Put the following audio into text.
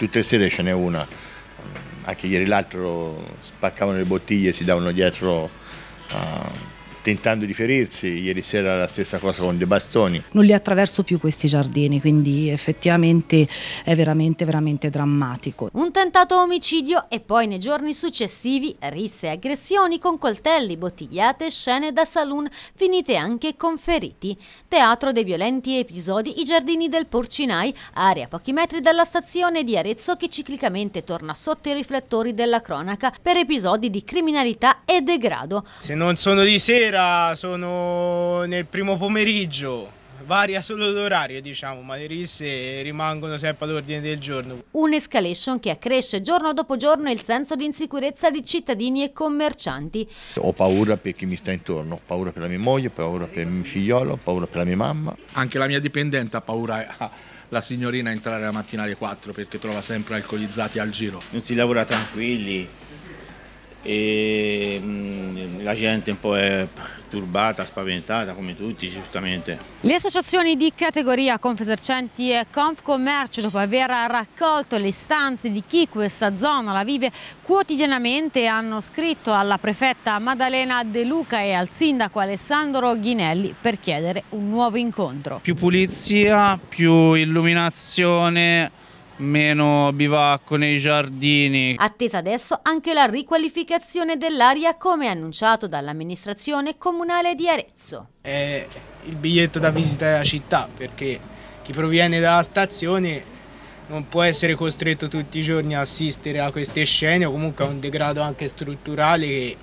tutte le sere ce n'è una, anche ieri l'altro spaccavano le bottiglie e si davano dietro... Uh, tentando di ferirsi, ieri sera la stessa cosa con dei bastoni. Non li attraverso più questi giardini, quindi effettivamente è veramente, veramente drammatico. Un tentato omicidio e poi nei giorni successivi risse e aggressioni con coltelli, bottigliate, scene da saloon, finite anche con feriti. Teatro dei violenti episodi, i giardini del Porcinai, area a pochi metri dalla stazione di Arezzo che ciclicamente torna sotto i riflettori della cronaca per episodi di criminalità e degrado. Se non sono di sera sera sono nel primo pomeriggio, varia solo l'orario diciamo, ma le risse rimangono sempre all'ordine del giorno. Un'escalation che accresce giorno dopo giorno il senso di insicurezza di cittadini e commercianti. Ho paura per chi mi sta intorno, ho paura per la mia moglie, ho paura per il mio figliolo, ho paura per la mia mamma. Anche la mia dipendente ha paura eh, ah, la signorina a entrare la mattina alle 4 perché trova sempre alcolizzati al giro. Non si lavora tranquilli, e mm, la gente un po' è turbata, spaventata come tutti giustamente. Le associazioni di categoria Confesercenti e Confcommercio dopo aver raccolto le istanze di chi questa zona la vive quotidianamente hanno scritto alla prefetta Maddalena De Luca e al sindaco Alessandro Ghinelli per chiedere un nuovo incontro. Più pulizia, più illuminazione, meno bivacco nei giardini. Attesa adesso anche la riqualificazione dell'aria come annunciato dall'amministrazione comunale di Arezzo. È il biglietto da visita della città perché chi proviene dalla stazione non può essere costretto tutti i giorni a assistere a queste scene o comunque a un degrado anche strutturale che